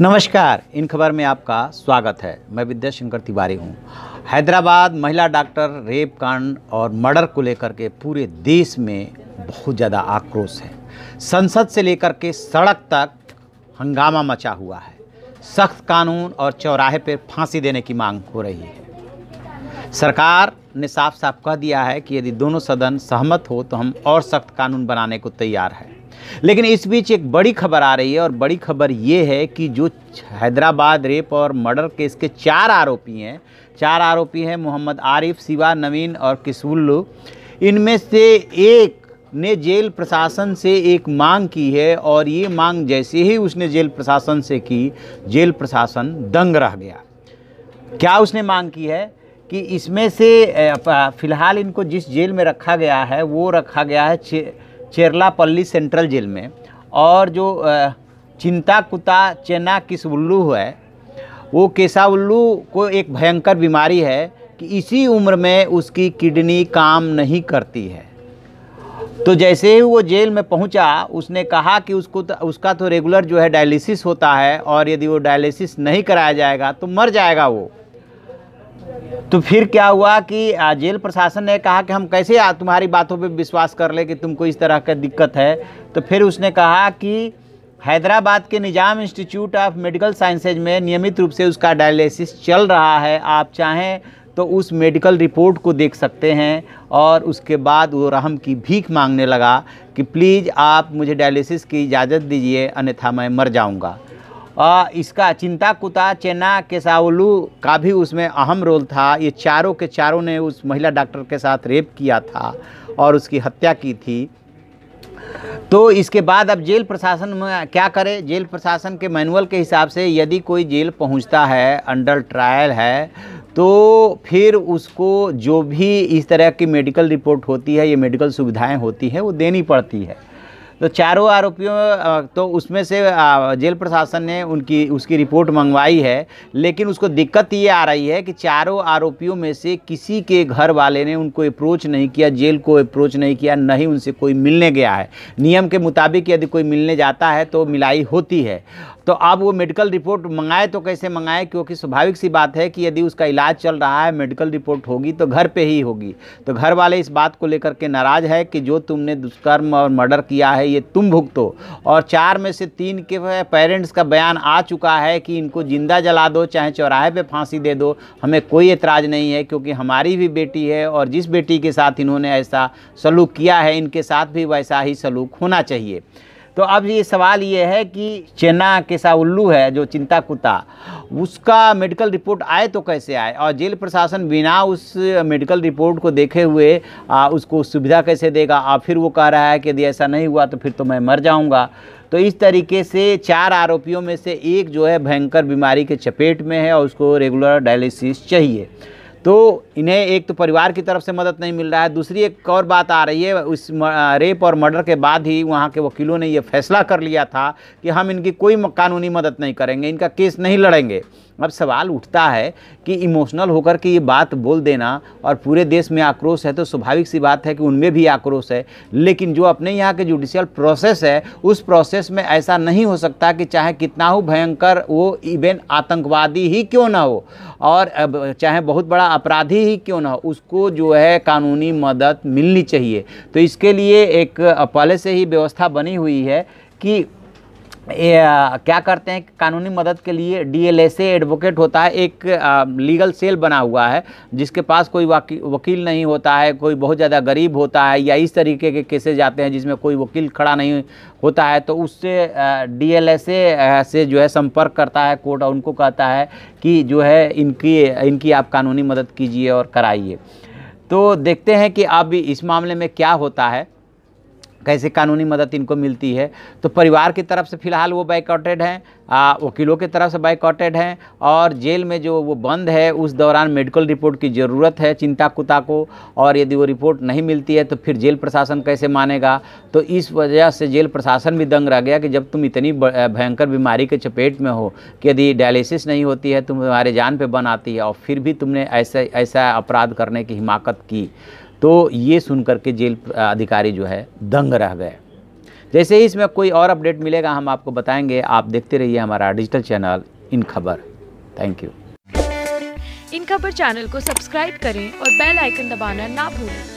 नमस्कार इन खबर में आपका स्वागत है मैं विद्याशंकर तिवारी हूँ हैदराबाद महिला डॉक्टर रेप कांड और मर्डर को लेकर के पूरे देश में बहुत ज़्यादा आक्रोश है संसद से लेकर के सड़क तक हंगामा मचा हुआ है सख्त कानून और चौराहे पर फांसी देने की मांग हो रही है सरकार ने साफ साफ कह दिया है कि यदि दोनों सदन सहमत हो तो हम और सख्त कानून बनाने को तैयार हैं लेकिन इस बीच एक बड़ी खबर आ रही है और बड़ी खबर ये है कि जो हैदराबाद रेप और मर्डर केस के चार आरोपी हैं चार आरोपी हैं मोहम्मद आरिफ सिवा नवीन और किसुल्लू इनमें से एक ने जेल प्रशासन से एक मांग की है और ये मांग जैसे ही उसने जेल प्रशासन से की जेल प्रशासन दंग रह गया क्या उसने मांग की है कि इसमें से फ़िलहाल इनको जिस जेल में रखा गया है वो रखा गया है चेरलापल्ली सेंट्रल जेल में और जो चिंता कुता चेना किस उल्लू है वो केसा उल्लू को एक भयंकर बीमारी है कि इसी उम्र में उसकी किडनी काम नहीं करती है तो जैसे ही वो जेल में पहुंचा उसने कहा कि उसको तो, उसका तो रेगुलर जो है डायलिसिस होता है और यदि वो डायलिसिस नहीं कराया जाएगा तो मर जाएगा वो तो फिर क्या हुआ कि जेल प्रशासन ने कहा कि हम कैसे तुम्हारी बातों पे विश्वास कर ले कि तुमको इस तरह का दिक्कत है तो फिर उसने कहा कि हैदराबाद के Nizam Institute of Medical Sciences में नियमित रूप से उसका डायलिसिस चल रहा है आप चाहें तो उस मेडिकल रिपोर्ट को देख सकते हैं और उसके बाद वो रहम की भीख मांगने लगा कि प्लीज़ आप मुझे डायलिसिस की इजाज़त दीजिए अन्यथा मैं मर जाऊँगा आ, इसका चिंता कुता चेना केसावलू का भी उसमें अहम रोल था ये चारों के चारों ने उस महिला डॉक्टर के साथ रेप किया था और उसकी हत्या की थी तो इसके बाद अब जेल प्रशासन में क्या करे जेल प्रशासन के मैनुअल के हिसाब से यदि कोई जेल पहुंचता है अंडर ट्रायल है तो फिर उसको जो भी इस तरह की मेडिकल रिपोर्ट होती है ये मेडिकल सुविधाएं होती हैं वो देनी पड़ती है तो चारों आरोपियों तो उसमें से जेल प्रशासन ने उनकी उसकी रिपोर्ट मंगवाई है लेकिन उसको दिक्कत ये आ रही है कि चारों आरोपियों में से किसी के घर वाले ने उनको अप्रोच नहीं किया जेल को अप्रोच नहीं किया नहीं उनसे कोई मिलने गया है नियम के मुताबिक यदि कोई मिलने जाता है तो मिलाई होती है तो अब वो मेडिकल रिपोर्ट मंगाए तो कैसे मंगाए क्योंकि स्वाभाविक सी बात है कि यदि उसका इलाज चल रहा है मेडिकल रिपोर्ट होगी तो घर पे ही होगी तो घर वाले इस बात को लेकर के नाराज़ है कि जो तुमने दुष्कर्म और मर्डर किया है है ये तुम भुगतो और चार में से तीन के पेरेंट्स का बयान आ चुका है कि इनको ज़िंदा जला दो चाहे चौराहे पे फांसी दे दो हमें कोई एतराज़ नहीं है क्योंकि हमारी भी बेटी है और जिस बेटी के साथ इन्होंने ऐसा सलूक किया है इनके साथ भी वैसा ही सलूक होना चाहिए तो अब ये सवाल ये है कि चेना कैसा उल्लू है जो चिंता कुत्ता उसका मेडिकल रिपोर्ट आए तो कैसे आए और जेल प्रशासन बिना उस मेडिकल रिपोर्ट को देखे हुए आ, उसको सुविधा कैसे देगा और फिर वो कह रहा है कि यदि ऐसा नहीं हुआ तो फिर तो मैं मर जाऊँगा तो इस तरीके से चार आरोपियों में से एक जो है भयंकर बीमारी के चपेट में है और उसको रेगुलर डायलिसिस चाहिए तो इन्हें एक तो परिवार की तरफ से मदद नहीं मिल रहा है दूसरी एक और बात आ रही है उस रेप और मर्डर के बाद ही वहाँ के वकीलों ने ये फैसला कर लिया था कि हम इनकी कोई कानूनी मदद नहीं करेंगे इनका केस नहीं लड़ेंगे अब सवाल उठता है कि इमोशनल होकर के ये बात बोल देना और पूरे देश में आक्रोश है तो स्वाभाविक सी बात है कि उनमें भी आक्रोश है लेकिन जो अपने यहाँ के जुडिशियल प्रोसेस है उस प्रोसेस में ऐसा नहीं हो सकता कि चाहे कितना हो भयंकर वो इवेन आतंकवादी ही क्यों ना हो और चाहे बहुत बड़ा अपराधी ही क्यों ना उसको जो है कानूनी मदद मिलनी चाहिए तो इसके लिए एक पहले से ही व्यवस्था बनी हुई है कि ए, क्या करते हैं कानूनी मदद के लिए डीएलएसए एडवोकेट होता है एक आ, लीगल सेल बना हुआ है जिसके पास कोई वकील नहीं होता है कोई बहुत ज़्यादा गरीब होता है या इस तरीके के केसेज आते हैं जिसमें कोई वकील खड़ा नहीं होता है तो उससे डीएलएसए से जो है संपर्क करता है कोर्ट और उनको कहता है कि जो है इनकी इनकी आप कानूनी मदद कीजिए और कराइए तो देखते हैं कि अब इस मामले में क्या होता है कैसे कानूनी मदद इनको मिलती है तो परिवार की तरफ से फ़िलहाल वो बैकआउटेड हैं वकीलों की तरफ से बैकआउटेड हैं और जेल में जो वो बंद है उस दौरान मेडिकल रिपोर्ट की ज़रूरत है चिंता कुता को और यदि वो रिपोर्ट नहीं मिलती है तो फिर जेल प्रशासन कैसे मानेगा तो इस वजह से जेल प्रशासन भी दंग रह गया कि जब तुम इतनी भयंकर बीमारी के चपेट में हो कि यदि डायलिसिस नहीं होती है तुम्हारे जान पर बन आती है और फिर भी तुमने ऐसे ऐसा अपराध करने की हिमाकत की तो ये सुन कर के जेल अधिकारी जो है दंग रह गए जैसे ही इसमें कोई और अपडेट मिलेगा हम आपको बताएंगे आप देखते रहिए हमारा डिजिटल चैनल इन खबर थैंक यू इन खबर चैनल को सब्सक्राइब करें और बेल आइकन दबाना ना भूलें